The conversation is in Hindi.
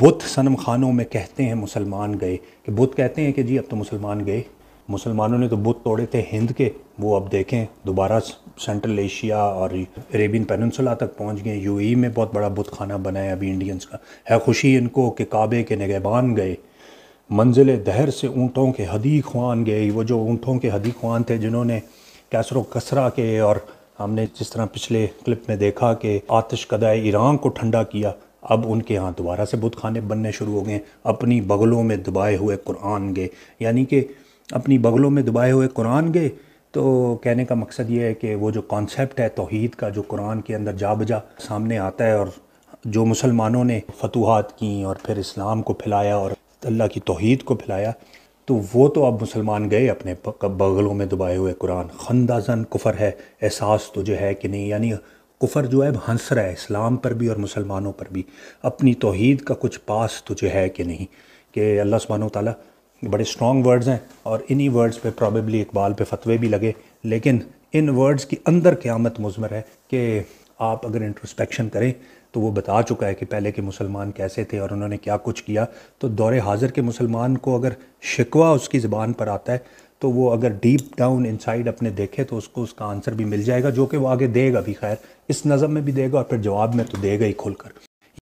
बुत सनम खानों में कहते हैं मुसलमान गए कि बुत कहते हैं कि जी अब तो मुसलमान गए मुसलमानों ने तो बुत तोड़े थे हिंद के वो अब देखें दोबारा सेंट्रल एशिया और अरेबियन पेनसुला तक पहुंच गए यूएई में बहुत बड़ा बुत खाना बना है अभी इंडियंस का है खुशी इनको कि काबे के नगेबान गए मंजिल दहर से ऊँटों के हदी खुआन गए वो जो ऊँटों के हदी खुआन थे जिन्होंने कैसरो कसरा के और हमने जिस तरह पिछले क्लिप में देखा कि आतिश कदाए ईरान को ठंडा किया अब उनके यहाँ दोबारा से खाने बनने शुरू हो गए अपनी बगलों में दबाए हुए कुरान गए यानी कि अपनी बगलों में दबाए हुए कुरान गए तो कहने का मकसद ये है कि वो जो कॉन्सेप्ट है तोहद का जो कुरान के अंदर जा बजा सामने आता है और जो मुसलमानों ने फतूहत की और फिर इस्लाम को फैलाया और अल्लाह की तोहद को फैलाया तो वो तो अब मुसलमान गए अपने बगलों में दबाए हुए कुरान खंदाजन कुफर है एहसास तो जो है कि नहीं यानी कुफर जो है हंस रहा है इस्लाम पर भी और मुसलमानों पर भी अपनी तोहद का कुछ पास तुझे है कि नहीं कि अल्लाह सुबहान तला बड़े स्ट्रॉन्ग वर्ड्स हैं और इन्हीं वर्ड्स पे प्रॉबेबली इकबाल पे फतवे भी लगे लेकिन इन वर्ड्स के अंदर क़्यामत मुजमर है कि आप अगर इंट्रोस्पेक्शन करें तो वो बता चुका है कि पहले के मुसलमान कैसे थे और उन्होंने क्या कुछ किया तो दौरे हाज़िर के मुसलमान को अगर शिकवा उसकी ज़बान पर आता है तो वो अगर डीप डाउन इनसाइड अपने देखे तो उसको उसका आंसर भी मिल जाएगा जो कि वो आगे देगा भी खैर इस नज़म में भी देगा और फिर जवाब में तो देगा ही खुलकर